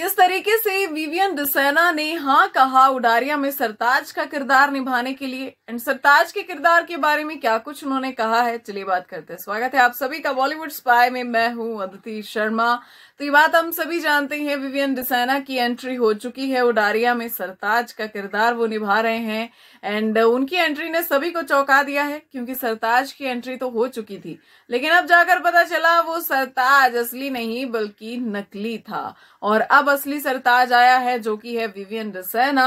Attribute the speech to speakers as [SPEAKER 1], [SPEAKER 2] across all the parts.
[SPEAKER 1] किस तरीके से विवियन डिसेना ने हाँ कहा उडारिया में सरताज का किरदार निभाने के लिए एंड सरताज के किरदार के बारे में क्या कुछ उन्होंने कहा है चलिए बात करते हैं स्वागत है आप सभी का बॉलीवुड स्पाई में मैं हूं अदिति शर्मा तो ये बात हम सभी जानते हैं विवियन डिसेना की एंट्री हो चुकी है उडारिया में सरताज का किरदार वो निभा रहे हैं एंड उनकी एंट्री ने सभी को चौंका दिया है क्योंकि सरताज की एंट्री तो हो चुकी थी लेकिन अब जाकर पता चला वो सरताज असली नहीं बल्कि नकली था और अब असली सरताज आया है जो कि है विवियन रसैना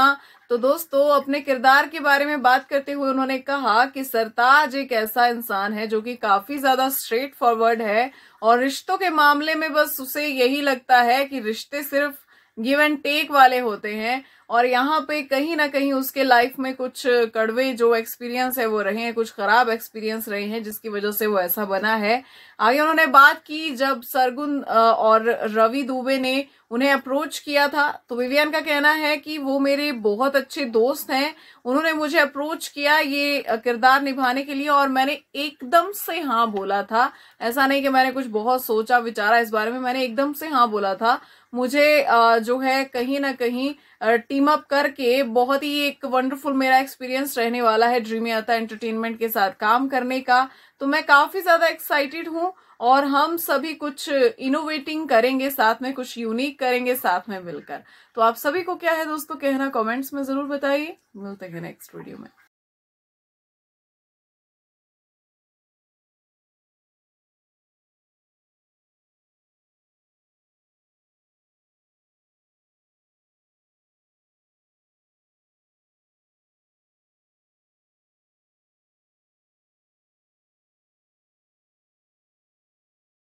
[SPEAKER 1] तो दोस्तों अपने किरदार के बारे में बात करते हुए उन्होंने कहा कि सरताज एक ऐसा इंसान है जो कि काफी ज्यादा स्ट्रेट फॉरवर्ड है और रिश्तों के मामले में बस उसे यही लगता है कि रिश्ते सिर्फ गिव एंड टेक वाले होते हैं और यहाँ पे कहीं ना कहीं उसके लाइफ में कुछ कड़वे जो एक्सपीरियंस है वो रहे हैं कुछ खराब एक्सपीरियंस रहे हैं जिसकी वजह से वो ऐसा बना है आगे उन्होंने बात की जब सरगुन और रवि दुबे ने उन्हें अप्रोच किया था तो विवियन का कहना है कि वो मेरे बहुत अच्छे दोस्त हैं उन्होंने मुझे अप्रोच किया ये किरदार निभाने के लिए और मैंने एकदम से हाँ बोला था ऐसा नहीं कि मैंने कुछ बहुत सोचा विचारा इस बारे में मैंने एकदम से हाँ बोला था मुझे जो है कहीं ना कहीं टीम अप करके बहुत ही एक वंडरफुल मेरा एक्सपीरियंस रहने वाला है ड्रीमी आता एंटरटेनमेंट के साथ काम करने का तो मैं काफी ज्यादा एक्साइटेड हूँ और हम सभी कुछ इनोवेटिंग करेंगे साथ में कुछ यूनिक करेंगे साथ में मिलकर तो आप सभी को क्या है दोस्तों कहना कमेंट्स में जरूर बताइए मिलते हैं नेक्स्ट वीडियो में